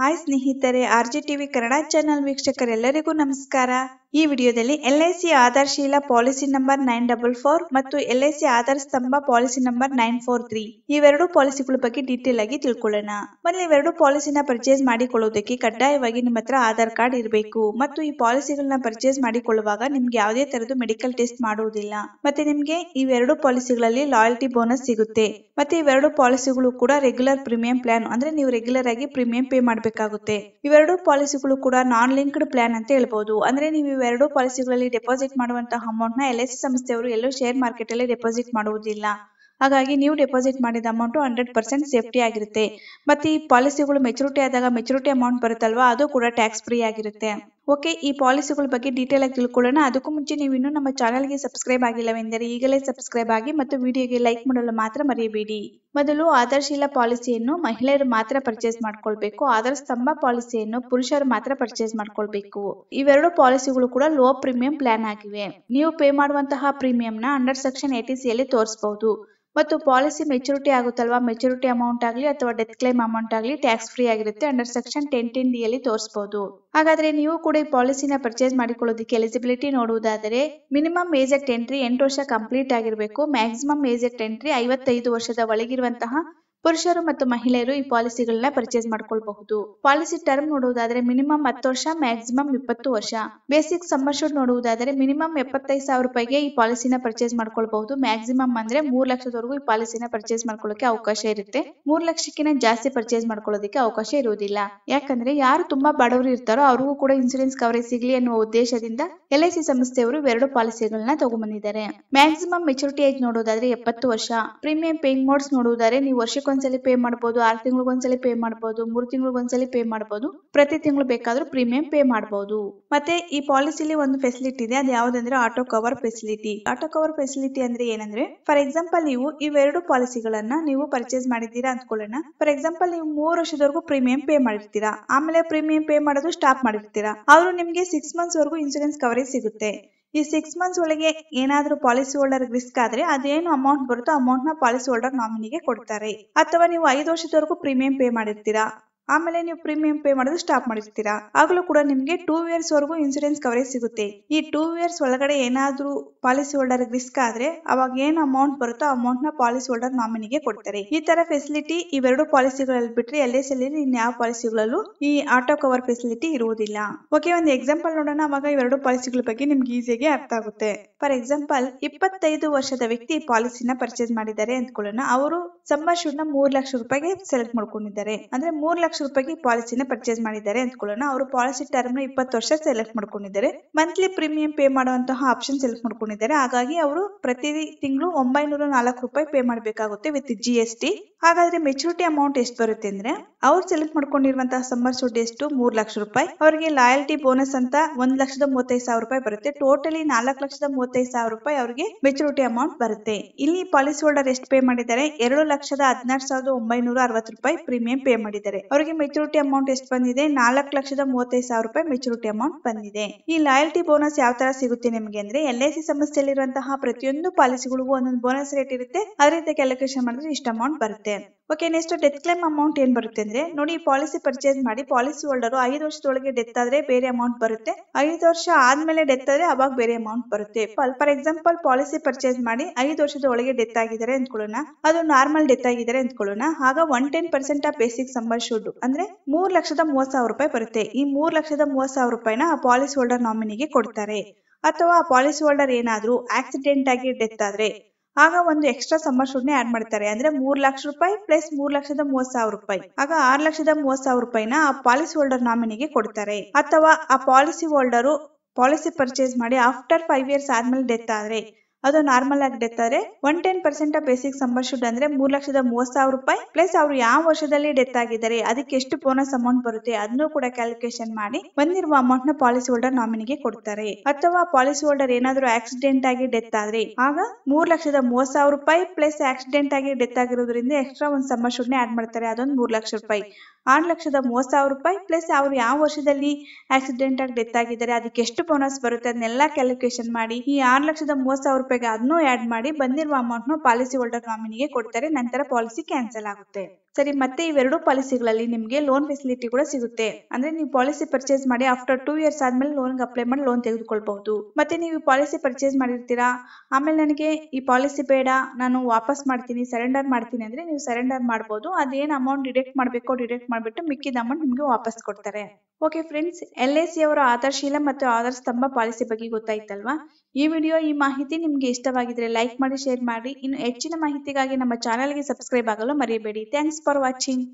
hi ಸ್ನೇಹಿತರೆ R TV Kannada channel ವೀಕ್ಷಕರೆಲ್ಲರಿಗೂ ನಮಸ್ಕಾರ ಈ ವಿಡಿಯೋದಲ್ಲಿ L C Aadhaar Shila policy number nine double four ಮತ್ತು L I C Aadhaar Stambh policy number nine four three ಇವೆರಡು ಪಾಲಿಸಿಗಳ ಬಗ್ಗೆ ಡೀಟೇಲ್ ಆಗಿ ತಿಳ್ಕೊಳ್ಳೋಣ ಮೊದಲು ಇವೆರಡು ಪಾಲಿಸಿನ ಪರ್ಚೇಸ್ ಮಾಡಿಕೊಳ್ಳುವುದಕ್ಕೆ ಕಡ್ಡಾಯವಾಗಿ ನಿಮ್ಮ ಹತ್ರ ಆಧಾರ್ ಕಾರ್ಡ್ ಇರಬೇಕು ಮತ್ತು ಈ ಪಾಲಿಸಿಗಳನ್ನ ಪರ್ಚೇಸ್ ಮಾಡಿಕೊಳ್ಳುವಾಗ ನಿಮ್ಗೆ ಯಾವುದೇ ತರಹದ ಮೆಡಿಕಲ್ ಟೆಸ್ಟ್ ಮಾಡುವುದಿಲ್ಲ ಮತ್ತೆ ನಿಮ್ಗೆ ಇವೆರಡು ಪಾಲಿಸಿಗಳಲ್ಲಿ ಲಾಯಲ್ಟಿ ಬೋನಸ್ ಸಿಗುತ್ತೆ ಮತ್ತೆ ಇವೆರಡು ಪಾಲಿಸಿಗಳು ಕೂಡ ರೆಗ್ಯುಲರ್ ಪ್ರೀಮಿಯಂ ಪ್ಲಾನ್ ಅಂದ್ರೆ ನೀವು ರೆಗ್ಯುಲರ್ ಆಗಿ ಪ್ರೀಮಿಯಂ ಪೇ ಮಾಡಬೇಕಾಗುತ್ತೆ ಇವೆರಡು ಪಾಲಿಸಿಗಳು ಕೂಡ ನಾನ್ ಲಿಂಕ್ಡ್ ಪ್ಲಾನ್ ಅಂತ ಹೇಳ್ಬಹುದು ಅಂದ್ರೆ ನೀವು ಎರಡೂ ಪಾಲಿಸಿಗಳಲ್ಲಿ ಡೆಪಾಸಿಟ್ ಮಾಡುವಂತಹ ಅಮೌಂಟ್ ನ ಎಲ್ ಐ ಸಿ ಸಂಸ್ಥೆಯವರು ಎಲ್ಲೂ ಶೇರ್ ಮಾರ್ಕೆಟ್ ಅಲ್ಲಿ ಡೆಪಾಸಿಟ್ ಮಾಡುವುದಿಲ್ಲ ಹಾಗಾಗಿ ನೀವು ಡೆಪಾಸಿಟ್ ಮಾಡಿದ ಅಮೌಂಟ್ ಹಂಡ್ರೆಡ್ ಪರ್ಸೆಂಟ್ ಸೇಫ್ಟಿ ಆಗಿರುತ್ತೆ ಮತ್ತೆ ಈ ಪಾಲಿಸಿಗಳು ಮೆಚುರಿಟಿ ಆದಾಗ ಮೆಚುರಿಟಿ ಅಮೌಂಟ್ ಬರುತ್ತಲ್ವಾ ಅದು ಕೂಡ ಟ್ಯಾಕ್ಸ್ ಫ್ರೀ ಆಗಿರುತ್ತೆ ಓಕೆ ಈ ಪಾಲಿಸಿಗಳ ಬಗ್ಗೆ ಡೀಟೇಲ್ ಆಗಿ ತಿಳ್ಕೊಳ್ಳೋಣ ಅದಕ್ಕೂ ಮುಂಚೆ ನೀವು ಇನ್ನೂ ನಮ್ಮ ಚಾನಲ್ಗೆ ಸಬ್ಸ್ಕ್ರೈಬ್ ಆಗಿಲ್ಲವೆಂದರೆ ಈಗಲೇ ಸಬ್ಸ್ಕ್ರೈಬ್ ಆಗಿ ಮತ್ತು ವಿಡಿಯೋಗೆ ಲೈಕ್ ಮಾಡಲು ಮಾತ್ರ ಮರೆಯಬೇಡಿ ಮೊದಲು ಆಧಾರ್ಶೀಲ ಪಾಲಿಸಿಯನ್ನು ಮಹಿಳೆಯರು ಮಾತ್ರ ಪರ್ಚೇಸ್ ಮಾಡ್ಕೊಳ್ಬೇಕು ಆಧಾರ್ ಸ್ತಂಭ ಪಾಲಿಸಿಯನ್ನು ಪುರುಷರು ಮಾತ್ರ ಪರ್ಚೇಸ್ ಮಾಡ್ಕೊಳ್ಬೇಕು ಇವೆರಡು ಪಾಲಿಸಿಗಳು ಕೂಡ ಲೋ ಪ್ರೀಮಿಯಂ ಪ್ಲಾನ್ ಆಗಿವೆ ನೀವು ಪೇ ಮಾಡುವಂತಹ ಪ್ರೀಮಿಯಂನ ಅಂಡರ್ ಸೆಕ್ಷನ್ ಸಿ ಅಲ್ಲಿ ತೋರಿಸಬಹುದು ಮತ್ತು ಪಾಲಿಸಿ ಮೆಚುರಿಟಿ ಆಗುತ್ತಲ್ವಾ ಮೆಚುರಿಟಿ ಅಮೌಂಟ್ ಆಗಲಿ ಅಥವಾ ಡೆತ್ ಕ್ಲೇಮ್ ಅಮೌಂಟ್ ಆಗಲಿ ಟ್ಯಾಕ್ಸ್ ಫ್ರೀ ಆಗಿರುತ್ತೆ under section ten ten D ಅಲ್ಲಿ ತೋರಿಸಬಹುದು ಹಾಗಾದ್ರೆ ನೀವು ಕೂಡ ಕೂಡ ಈ ಪಾಲಿಸಿನ ಪರ್ಚೇಸ್ ಮಾಡಿಕೊಳ್ಳೋದಕ್ಕೆ ಎಲಿಜಿಬಿಲಿಟಿ ನೋಡುವುದಾದರೆ ಮಿನಿಮಮ್ ಏಜ್ ಎಂಟ್ರಿ ಎಂಟು ವರ್ಷ ಕಂಪ್ಲೀಟ್ ಆಗಿರಬೇಕು ಮ್ಯಾಕ್ಸಿಮಮ್ ಏಜ್ ಎಂಟ್ರಿ ಐವತ್ತೈದು ವರ್ಷದ ಒಳಗಿರುವಂತಹ ಪುರುಷರು ಮತ್ತು ಮಹಿಳೆಯರು ಈ ಪಾಲಿಸಿಗಳನ್ನ ಪರ್ಚೇಸ್ ಮಾಡ್ಕೊಳ್ಬಹುದು ಪಾಲಿಸಿ ಟರ್ಮ್ ನೋಡುವುದಾದ್ರೆ ಮಿನಿಮಮ್ ಹತ್ತು ವರ್ಷ ಮ್ಯಾಕ್ಸಿಮಮ್ ಇಪ್ಪತ್ತು ವರ್ಷ ಬೇಸಿಕ್ ಶೂಟ್ ನೋಡುವುದಾದ್ರೆ ಮಿನಿಮಮ್ ಎಪ್ಪತ್ತೈದು ಸಾವಿರ ರೂಪಾಯಿಗೆ ಈ ಪಾಲಿಸಿನ ಪರ್ಚೇಸ್ ಮಾಡ್ಕೊಳ್ಬಹುದು ಮ್ಯಾಕ್ಸಿಮಮ್ ಅಂದ್ರೆ ಮೂರ್ ಲಕ್ಷದವರೆಗೂ ಈ ಪಾಲಿಸಿನ ಪರ್ಚೇಸ್ ಮಾಡ್ಕೊಳ್ಳೋಕೆ ಅವಕಾಶ ಇರುತ್ತೆ ಮೂರ್ ಲಕ್ಷಕ್ಕಿಂತ ಜಾಸ್ತಿ ಪರ್ಚೇಸ್ ಮಾಡ್ಕೊಳ್ಳೋದಕ್ಕೆ ಅವಕಾಶ ಇರುವುದಿಲ್ಲ ಯಾಕಂದ್ರೆ ಯಾರು ತುಂಬಾ ಬಡವರು ಇರ್ತಾರೋ ಅವ್ರಿಗೂ ಕೂಡ ಇನ್ಸೂರೆನ್ಸ್ ಕವರೇಜ್ ಸಿಗ್ಲಿ ಎನ್ನುವ ಉದ್ದೇಶದಿಂದ ಎಲ್ ಐ ಸಿ ಸಂಸ್ಥೆಯವರು ಎರಡು ಪಾಲಿಸಿಗಳನ್ನ ತಗೊಂಡ್ಬಂದಿದ್ದಾರೆ ಮ್ಯಾಕ್ಸಿಮಮ್ ಮೆಚುರಿಟಿ ಏಜ್ ನೋಡೋದಾದ್ರೆ ಎಪ್ಪತ್ತು ವರ್ಷ ಪ್ರೀಮಿಯಂ ಪೇಯಿಂಗ್ ಮೋಡ್ಸ್ ನೋಡುವುದಾದ್ರೆ ನೀವು ವರ್ಷಕ್ಕೊಂದು ಒಂದ್ಸಲಿ ಪೇ ಮಾಡಬಹುದು ಆರು ತಿಂಗಳಿಗೊಂದ್ಸಲಿ ಪೇ ಮಾಡಬಹುದು ಮೂರು ತಿಂಗಳಿಗೊಂದ್ಸಲಿ ಪೇ ಮಾಡಬಹುದು ಪ್ರತಿ ತಿಂಗಳು ಬೇಕಾದ್ರೂ ಪ್ರೀಮಿಯಂ ಪೇ ಮಾಡಬಹುದು ಮತ್ತೆ ಈ ಪಾಲಿಸಿಲಿ ಒಂದು ಫೆಸಿಲಿಟಿ ಇದೆ ಅದು ಯಾವ್ದಂದ್ರೆ auto cover facility auto cover facility ಅಂದ್ರೆ ಏನಂದ್ರೆ ಫಾರ್ ಎಕ್ಸಾಂಪಲ್ ನೀವು ಇವೆರಡು ಪಾಲಿಸಿಗಳನ್ನ ನೀವು ಪರ್ಚೇಸ್ ಮಾಡಿದ್ದೀರಾ ಅನ್ಕೊಳ್ಳೋಣ ಫಾರ್ ಎಕ್ಸಾಂಪಲ್ ನೀವು ಮೂರು ವರ್ಷದವರೆಗೂ ಪ್ರೀಮಿಯಂ ಪೇ ಮಾಡಿರ್ತೀರಾ ಆಮೇಲೆ ಪ್ರೀಮಿಯಂ ಪೇ ಮಾಡೋದು ಸ್ಟಾಪ್ ಮಾಡಿರ್ತೀರಾ ಅವರು ನಿಮ್ಗೆ ಸಿಕ್ಸ್ ಮಂತ್ಸ್ ವರೆಗೂ ಇನ್ಸೂರೆನ್ಸ್ ಕವರೇಜ್ ಸಿಗುತ್ತೆ ಈ ಸಿಕ್ಸ್ ಮಂತ್ಸ್ ಒಳಗೆ ಏನಾದರೂ ಪಾಲಿಸಿ ಹೋಲ್ಡರ್ ರಿಸ್ಕ್ ಆದ್ರೆ ಅದೇನು ಅಮೌಂಟ್ ಬರುತ್ತೋ ಅಮೌಂಟ್ ನ ಪಾಲಿಸಿ ಹೋಲ್ಡರ್ ನಾಮಿನಿಗೆ ಕೊಡ್ತಾರೆ ಅಥವಾ ನೀವು ಐದು ವರ್ಷದವರೆಗೂ ಪ್ರೀಮಿಯಂ ಪೇ ಮಾಡಿರ್ತೀರಾ ಆಮೇಲೆ ನೀವು ಪ್ರೀಮಿಯಂ ಪೇ ಮಾಡೋದು ಸ್ಟಾಪ್ ಮಾಡಿರ್ತೀರಾ ಆಗಲೂ ಕೂಡ ನಿಮಗೆ ಟೂ ಇಯರ್ಸ್ ವರೆಗೂ ಇನ್ಸೂರೆನ್ಸ್ ಕವರೇಜ್ ಸಿಗುತ್ತೆ ಈ ಟೂ ಇಯರ್ಸ್ ಒಳಗಡೆ ಏನಾದರೂ ಪಾಲಿಸಿ ಹೋಲ್ಡರ್ ರಿಸ್ಕ್ ಆದ್ರೆ ಅವಾಗ ಏನ್ ಅಮೌಂಟ್ ಬರುತ್ತೋ ಅಮೌಂಟ್ ನ ಪಾಲಿಸಿ ಹೋಲ್ಡರ್ ನಾಮಿನಿಗೆ ಕೊಡ್ತಾರೆ ಈ ತರ ಫೆಸಿಲಿಟಿ ಇವೆರಡು ಪಾಲಿಸಿಗಳಲ್ಲಿ ಬಿಟ್ರೆ ಎಲ್ ಎಸ್ ಅಲ್ಲಿ ಇನ್ಯಾವ ಪಾಲಿಸಿಗಳಲ್ಲೂ ಈ ಆಟೋ ಕವರ್ ಫೆಸಿಲಿಟಿ ಇರುವುದಿಲ್ಲ ಓಕೆ ಒಂದು ಎಕ್ಸಾಂಪಲ್ ನೋಡೋಣ ಅವಾಗ ಇವೆರಡು ಪಾಲಿಸಿಗಳ ಬಗ್ಗೆ ನಿಮ್ಗೆ ಈಸಿಯಾಗಿ ಅರ್ಥ ಆಗುತ್ತೆ ಫಾರ್ ಎಕ್ಸಾಂಪಲ್ ಇಪ್ಪತ್ತೈದು ವರ್ಷದ ವ್ಯಕ್ತಿ ಪಾಲಿಸಿನ ಪರ್ಚೇಸ್ ಮಾಡಿದ್ದಾರೆ ಅಂದ್ಕೊಳ್ಳೋಣ ಅವರು ಸಂಭಾಷಣ ಮೂರ್ ಲಕ್ಷ ರೂಪಾಯಿಗೆ ಸೆಲೆಕ್ಟ್ ಮಾಡ್ಕೊಂಡಿದ್ದಾರೆ ಅಂದ್ರೆ ಮೂರ್ ಲಕ್ಷ ಲಕ್ಷ ರೂಪಾಯಿಗೆ ಪಾಲಿಸಿನ ಪರ್ಚೇಸ್ ಮಾಡಿದ್ದಾರೆ ಅಂದ್ಕೊಳ್ಳೋಣ ಅವರು ಪಾಲಿಸಿ ಟರ್ಮ್ ನ ಇಪ್ಪತ್ತು ವರ್ಷ ಸೆಲೆಕ್ಟ್ ಮಾಡ್ಕೊಂಡಿದ್ದಾರೆ ಮಂತ್ಲಿ ಪ್ರೀಮಿಯಂ ಪೇ ಮಾಡುವಂತಹ ಆಪ್ಷನ್ ಸೆಲೆಕ್ಟ್ ಮಾಡ್ಕೊಂಡಿದ್ದಾರೆ ಹಾಗಾಗಿ ಅವರು ಪ್ರತಿ ತಿಂಗಳು ಒಂಬೈನೂರ ನಾಲ್ಕು ರೂಪಾಯಿ ಪೇ ಮಾಡಬೇಕಾಗುತ್ತೆ ವಿತ್ ಜಿ ಎಸ್ ಟಿ ಹಾಗಾದ್ರೆ ಮೆಚುರಿಟಿ ಅಮೌಂಟ್ ಎಷ್ಟು ಬರುತ್ತೆ ಅಂದ್ರೆ ಅವ್ರು ಸೆಲೆಕ್ಟ್ ಮಾಡ್ಕೊಂಡಿರುವಂತಹ ಸಮ್ಮರ್ ಸುಡ್ ಎಷ್ಟು ಮೂರ್ ಲಕ್ಷ ರೂಪಾಯಿ ಅವರಿಗೆ ಲಾಯಲ್ಟಿ ಬೋನಸ್ ಅಂತ ಒಂದ್ ಲಕ್ಷದ ಮೂವತ್ತೈದು ಸಾವಿರ ರೂಪಾಯಿ ಬರುತ್ತೆ ಟೋಟಲಿ ನಾಲ್ಕು ಲಕ್ಷದ ಮೂವತ್ತೈದು ಸಾವಿರ ರೂಪಾಯಿ ಅವರಿಗೆ ಮೆಚುರಿಟಿ ಅಮೌಂಟ್ ಬರುತ್ತೆ ಇಲ್ಲಿ ಪಾಲಿಸಿ ಹೋಲ್ಡರ್ ಎಷ್ಟು ಪೇ ಮಾಡಿದ್ದಾರೆ ಎರಡು ಲಕ್ಷದ ಹದಿನಾರು ಸಾವಿರದ ಒಂಬೈನೂರ ಅರವತ್ತು ರೂಪಾಯಿ ಪ್ರೀಮಿಯಂ ಪೇ ಮಾಡಿದ್ದಾರೆ ಅವ್ರಿಗೆ ಅವರಿಗೆ ಮೆಚುರಿಟಿ ಅಮೌಂಟ್ ಎಷ್ಟು ಬಂದಿದೆ ನಾಲ್ಕು ಲಕ್ಷದ ಮೂವತ್ತೈದು ಸಾವಿರ ರೂಪಾಯಿ ಮೆಚುರಿಟಿ ಅಮೌಂಟ್ ಬಂದಿದೆ ಈ ಲಾಯಲ್ಟಿ ಬೋನಸ್ ಯಾವ ತರ ಸಿಗುತ್ತೆ ನಿಮಗೆ ಅಂದ್ರೆ ಎಲ್ ಐ ಸಿ ಸಂಸ್ಥೆಯಲ್ಲಿರುವಂತಹ ಪ್ರತಿಯೊಂದು ಪಾಲಿಸಿಗಳಿಗೂ ಒಂದೊಂದು ಬೋನಸ್ ರೇಟ್ ಇರುತ್ತೆ ಅದರಿಂದ ಕ್ಯಾಲ್ಕುಲೇಷನ್ ಮಾಡಿದ್ರೆ ಇಷ್ಟು ಅಮೌಂಟ್ ಬರುತ್ತೆ okay next death claim amount ಏನ್ ಬರುತ್ತೆ ಅಂದ್ರೆ ನೋಡಿ ಪಾಲಿಸಿ ಪರ್ಚೇಸ್ ಮಾಡಿ ಪಾಲಿಸಿ ಹೋಲ್ಡರ್ ಐದು ವರ್ಷದೊಳಗೆ ಡೆತ್ ಆದ್ರೆ ಬೇರೆ ಅಮೌಂಟ್ ಬರುತ್ತೆ ಐದು ವರ್ಷ ಆದ್ಮೇಲೆ ಡೆತ್ ಆದ್ರೆ ಅವಾಗ ಬೇರೆ ಅಮೌಂಟ್ ಬರುತ್ತೆ ಫಾರ್ ಎಕ್ಸಾಂಪಲ್ ಪಾಲಿಸಿ ಪರ್ಚೇಸ್ ಮಾಡಿ ಐದು ವರ್ಷದ ಒಳಗೆ ಡೆತ್ ಆಗಿದ್ದಾರೆ ಅಂದ್ಕೊಳ್ಳೋಣ ಅದು ನಾರ್ಮಲ್ ಡೆತ್ ಆಗಿದ್ದಾರೆ ಅಂದ್ಕೊಳ್ಳೋಣ ಆಗ one ten percent of basic sum assured ಅಂದ್ರೆ ಮೂರ್ ಲಕ್ಷದ ಮೂವತ್ ಸಾವಿರ ರೂಪಾಯಿ ಬರುತ್ತೆ ಈ ಮೂರ್ ಲಕ್ಷದ ಮೂವತ್ ಸಾವಿರ ರೂಪಾಯಿನ ಆ ಪಾಲಿಸಿ ಹೋಲ್ಡರ್ ನಾಮಿನಿಗೆ ಕೊಡ್ತಾರೆ ಅಥವಾ ಪಾಲಿಸಿ ಹೋಲ್ಡರ್ ಏನಾದ್ರು ಆಕ್ಸಿಡೆಂಟ್ ಆಗಿ ಡೆತ್ ಆದ್ರೆ ಆಗ ಒಂದು ಎಕ್ಸ್ಟ್ರಾ ಶೂಟ್ ಆಡ್ ಮಾಡ್ತಾರೆ ಅಂದ್ರೆ ಮೂರ್ ಲಕ್ಷ ರೂಪಾಯಿ ಪ್ಲಸ್ ಮೂರ್ ಲಕ್ಷದ ಮೂವತ್ ಸಾವಿರ ರೂಪಾಯಿ ಆಗ ಆರ್ ಲಕ್ಷದ ಮೂವತ್ ಸಾವಿರ ರೂಪಾಯಿನ ಆ ಪಾಲಿಸಿ ಹೋಲ್ಡರ್ ನಾಮಿನಿಗೆ ಕೊಡ್ತಾರೆ ಅಥವಾ ಆ ಪಾಲಿಸಿ ಹೋಲ್ಡರು ಪಾಲಿಸಿ ಪರ್ಚೇಸ್ ಮಾಡಿ ಆಫ್ಟರ್ ಫೈವ್ ಇಯರ್ಸ್ ಆದ್ಮೇಲೆ ಡೆತ್ ಆದ್ರೆ ಅದು ನಾರ್ಮಲ್ ಆಗಿ ಡೆತ್ ಆದ್ರೆ one ten percent of basic assured ಅಂದ್ರೆ ಮೂರ್ ಲಕ್ಷದ ಮೂವತ್ ಸಾವಿರ ರೂಪಾಯಿ ಪ್ಲಸ್ ಅವ್ರು ಯಾವ ವರ್ಷದಲ್ಲಿ ಡೆತ್ ಆಗಿದ್ದಾರೆ ಅದಕ್ಕೆ ಎಷ್ಟು ಬೋನಸ್ ಅಮೌಂಟ್ ಬರುತ್ತೆ ಅದನ್ನು ಕೂಡ ಕ್ಯಾಲ್ಕುಲೇಷನ್ ಮಾಡಿ ಬಂದಿರುವ ಅಮೌಂಟ್ ನ ಪಾಲಿಸಿ ಹೋಲ್ಡರ್ ನಾಮಿನಿಗೆ ಕೊಡ್ತಾರೆ ಅಥವಾ ಪಾಲಿಸಿ ಹೋಲ್ಡರ್ ಏನಾದರೂ ಆಕ್ಸಿಡೆಂಟ್ ಆಗಿ ಡೆತ್ ಆದ್ರೆ ಆಗ ಮೂರ್ ಲಕ್ಷದ ಮೂವತ್ ಸಾವಿರ ರೂಪಾಯಿ ಪ್ಲಸ್ ಆಕ್ಸಿಡೆಂಟ್ ಆಗಿ ಡೆತ್ ಆಗಿರೋದ್ರಿಂದ ಎಕ್ಸ್ಟ್ರಾ ಒಂದ್ ಸಂಬರ್ಶುಡ್ನೆ ಆಡ್ ಮಾಡ್ತಾರೆ ಅದೊಂದು ಮೂರ್ ಲಕ್ಷ ರೂಪಾಯಿ ಆರು ಲಕ್ಷದ ಮೂವತ್ತು ಸಾವಿರ ರೂಪಾಯಿ ಪ್ಲಸ್ ಅವರು ಯಾವ ವರ್ಷದಲ್ಲಿ ಆಕ್ಸಿಡೆಂಟ್ ಆಗಿ ಡೆತ್ ಆಗಿದ್ದಾರೆ ಅದಕ್ಕೆ ಎಷ್ಟು ಬೋನಸ್ ಬರುತ್ತೆ ಅದನ್ನೆಲ್ಲ ಕ್ಯಾಲ್ಕುಲೇಷನ್ ಮಾಡಿ ಈ ಆರು ಲಕ್ಷದ ಮೂವತ್ತು ಸಾವಿರ ರೂಪಾಯಿಗೆ ಅದನ್ನೂ ಆಡ್ ಮಾಡಿ ಬಂದಿರುವ ಅಮೌಂಟ್ ನ ಪಾಲಿಸಿ ಹೋಲ್ಡರ್ ನಾಮಿನಿಗೆ ಕೊಡ್ತಾರೆ ನಂತರ ಪಾಲಿಸಿ ಕ್ಯಾನ್ಸಲ್ ಆಗುತ್ತೆ ಸರಿ ಮತ್ತೆ ಇವೆರಡು ಪಾಲಿಸಿಗಳಲ್ಲಿ ನಿಮಗೆ ಲೋನ್ ಫೆಸಿಲಿಟಿ ಕೂಡ ಸಿಗುತ್ತೆ ಅಂದ್ರೆ ನೀವು ಪಾಲಿಸಿ ಪರ್ಚೇಸ್ ಮಾಡಿ ಆಫ್ಟರ್ ಟೂ ಇಯರ್ಸ್ ಆದ್ಮೇಲೆ ಲೋನ್ ಅಪ್ಲೈ ಮಾಡಿ ಲೋನ್ ತೆಗೆದುಕೊಳ್ಬಹುದು ಮತ್ತೆ ನೀವು ಪಾಲಿಸಿ ಪರ್ಚೇಸ್ ಮಾಡಿರ್ತೀರಾ ಆಮೇಲೆ ನನಗೆ ಈ ಪಾಲಿಸಿ ಬೇಡ ನಾನು ವಾಪಸ್ ಮಾಡ್ತೀನಿ ಸರೆಂಡರ್ ಮಾಡ್ತೀನಿ ಅಂದ್ರೆ ನೀವು ಸರೆಂಡರ್ ಮಾಡಬಹುದು ಅದೇನು ಅಮೌಂಟ್ ಡಿಡೆಕ್ಟ್ ಮಾಡ್ಬೇಕು ಡಿಡಕ್ಟ್ ಮಾಡ್ಬಿಟ್ಟು ಮಿಕ್ಕಿದ ಅಮೌಂಟ್ ನಿಮ್ಗೆ ವಾಪಸ್ ಕೊಡ್ತಾರೆ okay friends L I C ಅವರ ಆಧಾರ್ ಶೀಲ ಮತ್ತು ಆಧಾರ್ ಸ್ತಂಭ ಪಾಲಿಸಿ ಬಗ್ಗೆ ಗೊತ್ತಾಯ್ತಲ್ವಾ ಈ ವಿಡಿಯೋ ಈ ಮಾಹಿತಿ ನಿಮಗೆ ಇಷ್ಟವಾಗಿದ್ರೆ ಲೈಕ್ ಮಾಡಿ ಶೇರ್ ಮಾಡಿ ಇನ್ನು ಹೆಚ್ಚಿನ ಮಾಹಿತಿಗಾಗಿ ನಮ್ಮ ಚಾನಲ್ಗೆ ಸಬ್ಸ್ಕ್ರೈಬ್ ಆಗಲು ಮರೆಯಬೇಡಿ ಥ್ಯಾಂಕ್ಸ್ ಫಾರ್ ವಾಚಿಂಗ್